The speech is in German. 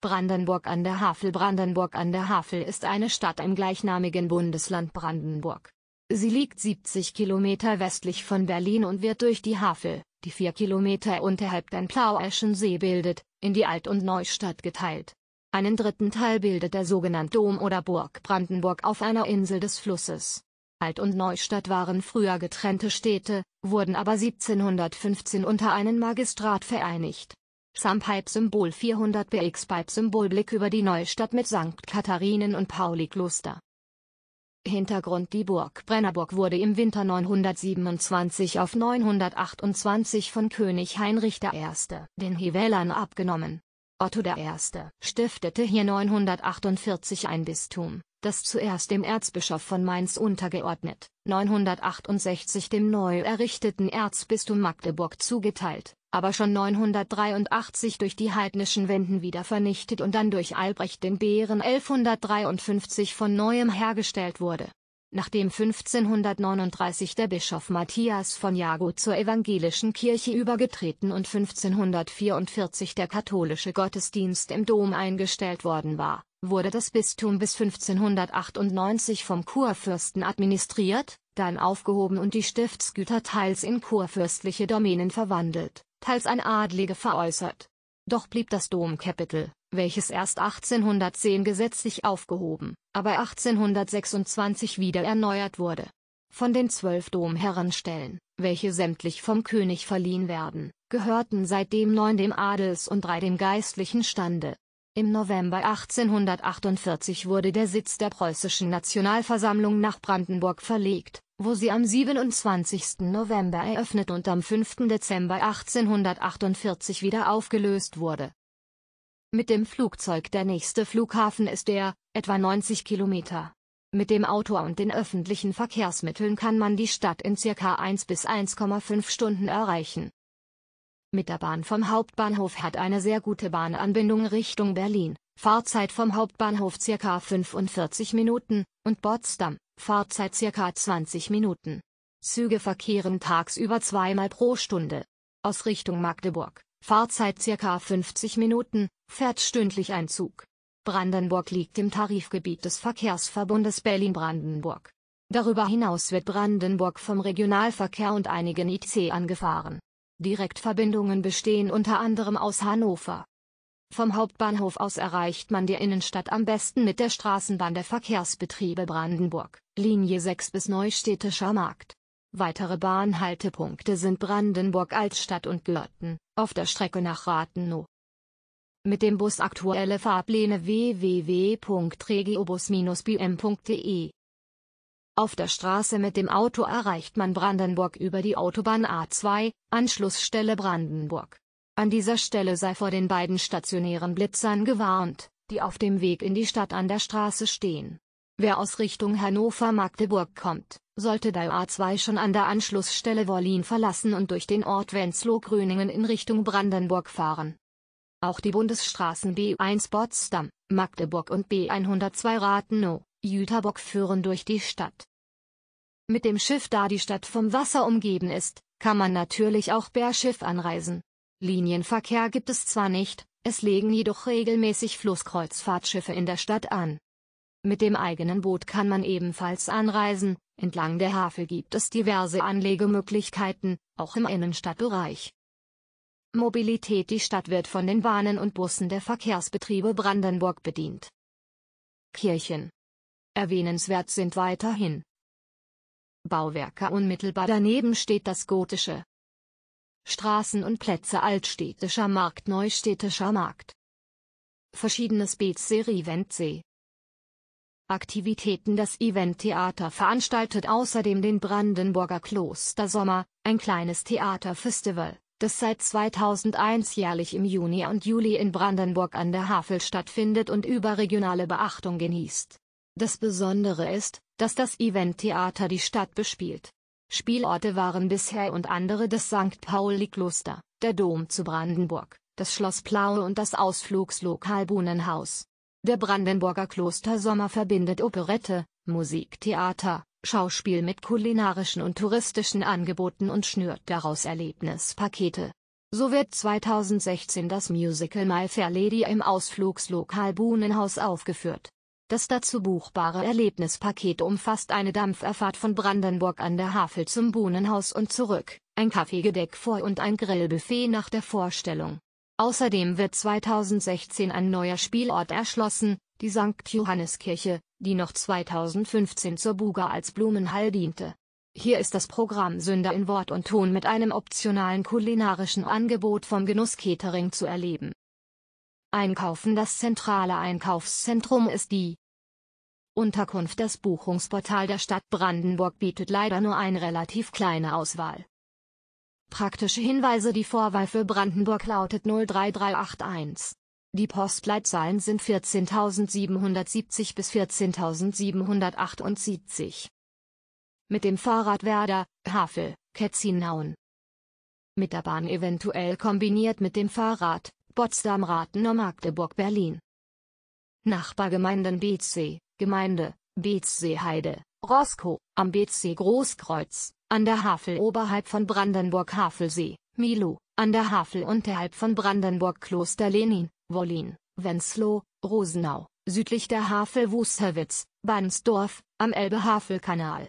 Brandenburg an der Havel Brandenburg an der Havel ist eine Stadt im gleichnamigen Bundesland Brandenburg. Sie liegt 70 Kilometer westlich von Berlin und wird durch die Havel, die vier Kilometer unterhalb der Plauischen See bildet, in die Alt- und Neustadt geteilt. Einen dritten Teil bildet der sogenannte Dom oder Burg Brandenburg auf einer Insel des Flusses. Alt- und Neustadt waren früher getrennte Städte, wurden aber 1715 unter einen Magistrat vereinigt sam symbol 400 BX Pipe-Symbol Blick über die Neustadt mit St. Katharinen und Pauli-Kloster. Hintergrund Die Burg Brennerburg wurde im Winter 927 auf 928 von König Heinrich I., den Hivellern abgenommen. Otto I. stiftete hier 948 ein Bistum, das zuerst dem Erzbischof von Mainz untergeordnet, 968 dem neu errichteten Erzbistum Magdeburg zugeteilt aber schon 983 durch die heidnischen Wenden wieder vernichtet und dann durch Albrecht den Bären 1153 von neuem hergestellt wurde. Nachdem 1539 der Bischof Matthias von Jago zur evangelischen Kirche übergetreten und 1544 der katholische Gottesdienst im Dom eingestellt worden war, wurde das Bistum bis 1598 vom Kurfürsten administriert, dann aufgehoben und die Stiftsgüter teils in kurfürstliche Domänen verwandelt, teils an Adlige veräußert. Doch blieb das Domkapitel, welches erst 1810 gesetzlich aufgehoben, aber 1826 wieder erneuert wurde. Von den zwölf Domherrenstellen, welche sämtlich vom König verliehen werden, gehörten seitdem neun dem Adels und drei dem geistlichen Stande. Im November 1848 wurde der Sitz der preußischen Nationalversammlung nach Brandenburg verlegt, wo sie am 27. November eröffnet und am 5. Dezember 1848 wieder aufgelöst wurde. Mit dem Flugzeug der nächste Flughafen ist der, etwa 90 Kilometer. Mit dem Auto und den öffentlichen Verkehrsmitteln kann man die Stadt in ca. 1 bis 1,5 Stunden erreichen. Mit der Bahn vom Hauptbahnhof hat eine sehr gute Bahnanbindung Richtung Berlin, Fahrzeit vom Hauptbahnhof ca. 45 Minuten, und Potsdam, Fahrzeit ca. 20 Minuten. Züge verkehren tagsüber zweimal pro Stunde. Aus Richtung Magdeburg, Fahrzeit ca. 50 Minuten, fährt stündlich ein Zug. Brandenburg liegt im Tarifgebiet des Verkehrsverbundes Berlin-Brandenburg. Darüber hinaus wird Brandenburg vom Regionalverkehr und einigen IC angefahren. Direktverbindungen bestehen unter anderem aus Hannover, vom Hauptbahnhof aus erreicht man die Innenstadt am besten mit der Straßenbahn der Verkehrsbetriebe Brandenburg, Linie 6 bis Neustädtischer Markt. Weitere Bahnhaltepunkte sind Brandenburg Altstadt und Glotten, auf der Strecke nach Rathenow. Mit dem Bus aktuelle Fahrpläne www.regiobus-bm.de auf der Straße mit dem Auto erreicht man Brandenburg über die Autobahn A2, Anschlussstelle Brandenburg. An dieser Stelle sei vor den beiden stationären Blitzern gewarnt, die auf dem Weg in die Stadt an der Straße stehen. Wer aus Richtung Hannover-Magdeburg kommt, sollte der A2 schon an der Anschlussstelle Wollin verlassen und durch den Ort Wenzlow-Gröningen in Richtung Brandenburg fahren. Auch die Bundesstraßen B1 Potsdam, Magdeburg und B102 Rathenow, Jüterbock führen durch die Stadt. Mit dem Schiff da die Stadt vom Wasser umgeben ist, kann man natürlich auch per Schiff anreisen. Linienverkehr gibt es zwar nicht, es legen jedoch regelmäßig Flusskreuzfahrtschiffe in der Stadt an. Mit dem eigenen Boot kann man ebenfalls anreisen, entlang der Havel gibt es diverse Anlegemöglichkeiten, auch im Innenstadtbereich. Mobilität Die Stadt wird von den Bahnen und Bussen der Verkehrsbetriebe Brandenburg bedient. Kirchen. Erwähnenswert sind weiterhin Bauwerke unmittelbar daneben steht das gotische, Straßen und Plätze Altstädtischer Markt Neustädtischer Markt Verschiedenes Beetserie Eventsee Aktivitäten Das Eventtheater veranstaltet außerdem den Brandenburger Kloster Sommer, ein kleines Theaterfestival, das seit 2001 jährlich im Juni und Juli in Brandenburg an der Havel stattfindet und überregionale Beachtung genießt. Das Besondere ist, dass das Eventtheater die Stadt bespielt. Spielorte waren bisher und andere das St. Pauli-Kloster, der Dom zu Brandenburg, das Schloss Plaue und das Ausflugslokal Buhnenhaus. Der Brandenburger Klostersommer verbindet Operette, Musiktheater, Schauspiel mit kulinarischen und touristischen Angeboten und schnürt daraus Erlebnispakete. So wird 2016 das Musical My Fair Lady im Ausflugslokal Buhnenhaus aufgeführt. Das dazu buchbare Erlebnispaket umfasst eine Dampferfahrt von Brandenburg an der Havel zum Bohnenhaus und zurück, ein Kaffeegedeck vor und ein Grillbuffet nach der Vorstellung. Außerdem wird 2016 ein neuer Spielort erschlossen, die St. Johanneskirche, die noch 2015 zur Buga als Blumenhall diente. Hier ist das Programm Sünder in Wort und Ton mit einem optionalen kulinarischen Angebot vom Genuss Catering zu erleben Einkaufen Das zentrale Einkaufszentrum ist die Unterkunft. Das Buchungsportal der Stadt Brandenburg bietet leider nur eine relativ kleine Auswahl. Praktische Hinweise Die Vorwahl für Brandenburg lautet 03381. Die Postleitzahlen sind 14.770 bis 14.778. Mit dem Fahrrad Werder, Havel, Ketzinauen. Mit der Bahn eventuell kombiniert mit dem Fahrrad, Potsdam Rathenau Magdeburg Berlin. Nachbargemeinden Beetzsee, Gemeinde, Beetzsee Heide, Roskow, am Beetzsee Großkreuz, an der Havel oberhalb von Brandenburg Havelsee, Milo, an der Havel unterhalb von Brandenburg Kloster Lenin, Wollin, Wenzlow, Rosenau, südlich der Havel Wusterwitz, Bansdorf, am Elbe-Havel-Kanal.